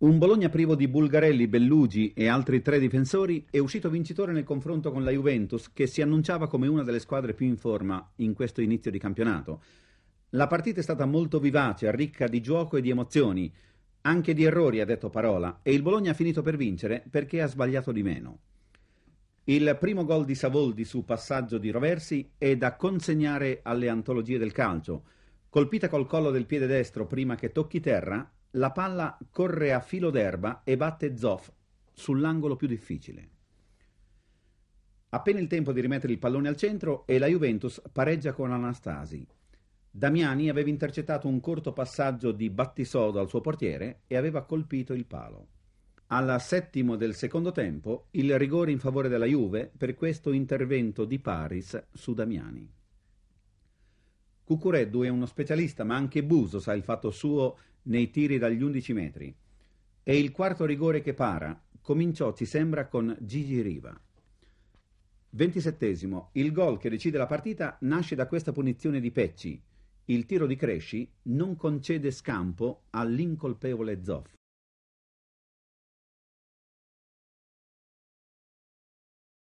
Un Bologna privo di Bulgarelli, Bellugi e altri tre difensori è uscito vincitore nel confronto con la Juventus, che si annunciava come una delle squadre più in forma in questo inizio di campionato. La partita è stata molto vivace, ricca di gioco e di emozioni. Anche di errori ha detto parola e il Bologna ha finito per vincere perché ha sbagliato di meno. Il primo gol di Savoldi su passaggio di Roversi è da consegnare alle antologie del calcio. Colpita col collo del piede destro prima che tocchi terra, la palla corre a filo d'erba e batte Zoff sull'angolo più difficile. Appena il tempo di rimettere il pallone al centro e la Juventus pareggia con Anastasi. Damiani aveva intercettato un corto passaggio di Battisodo al suo portiere e aveva colpito il palo. Alla settimo del secondo tempo il rigore in favore della Juve per questo intervento di Paris su Damiani. Cucureddu è uno specialista, ma anche Buso sa il fatto suo nei tiri dagli 11 metri. E il quarto rigore che para cominciò, ci sembra, con Gigi Riva. 27 Il gol che decide la partita nasce da questa punizione di Pecci. Il tiro di Cresci non concede scampo all'incolpevole Zoff.